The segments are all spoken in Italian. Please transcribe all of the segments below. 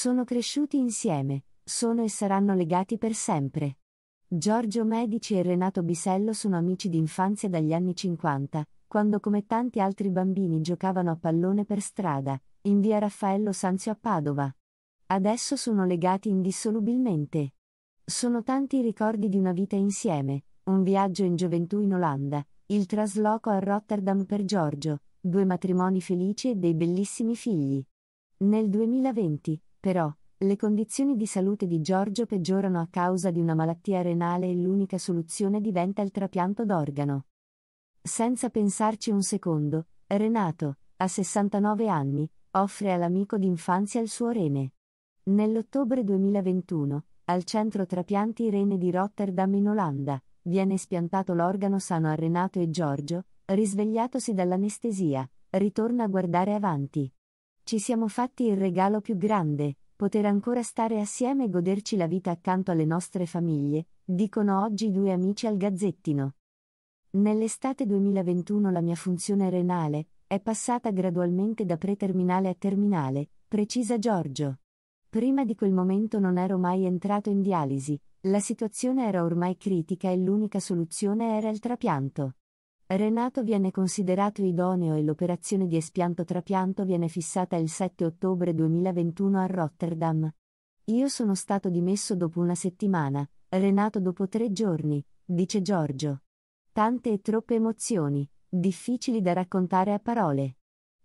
Sono cresciuti insieme, sono e saranno legati per sempre. Giorgio Medici e Renato Bisello sono amici d'infanzia dagli anni 50, quando come tanti altri bambini giocavano a pallone per strada, in via Raffaello Sanzio a Padova. Adesso sono legati indissolubilmente. Sono tanti i ricordi di una vita insieme, un viaggio in gioventù in Olanda, il trasloco a Rotterdam per Giorgio, due matrimoni felici e dei bellissimi figli. Nel 2020, però, le condizioni di salute di Giorgio peggiorano a causa di una malattia renale e l'unica soluzione diventa il trapianto d'organo. Senza pensarci un secondo, Renato, a 69 anni, offre all'amico d'infanzia il suo rene. Nell'ottobre 2021, al centro trapianti rene di Rotterdam in Olanda, viene spiantato l'organo sano a Renato e Giorgio, risvegliatosi dall'anestesia, ritorna a guardare avanti. Ci siamo fatti il regalo più grande, poter ancora stare assieme e goderci la vita accanto alle nostre famiglie, dicono oggi due amici al Gazzettino. Nell'estate 2021 la mia funzione renale è passata gradualmente da preterminale a terminale, precisa Giorgio. Prima di quel momento non ero mai entrato in dialisi, la situazione era ormai critica e l'unica soluzione era il trapianto. Renato viene considerato idoneo e l'operazione di espianto-trapianto viene fissata il 7 ottobre 2021 a Rotterdam. Io sono stato dimesso dopo una settimana, Renato dopo tre giorni, dice Giorgio. Tante e troppe emozioni, difficili da raccontare a parole.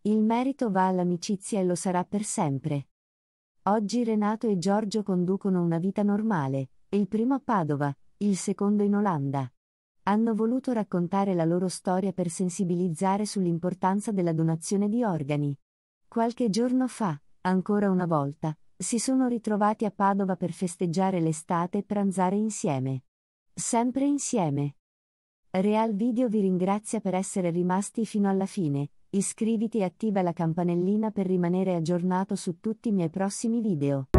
Il merito va all'amicizia e lo sarà per sempre. Oggi Renato e Giorgio conducono una vita normale, il primo a Padova, il secondo in Olanda hanno voluto raccontare la loro storia per sensibilizzare sull'importanza della donazione di organi. Qualche giorno fa, ancora una volta, si sono ritrovati a Padova per festeggiare l'estate e pranzare insieme. Sempre insieme. Real Video vi ringrazia per essere rimasti fino alla fine, iscriviti e attiva la campanellina per rimanere aggiornato su tutti i miei prossimi video.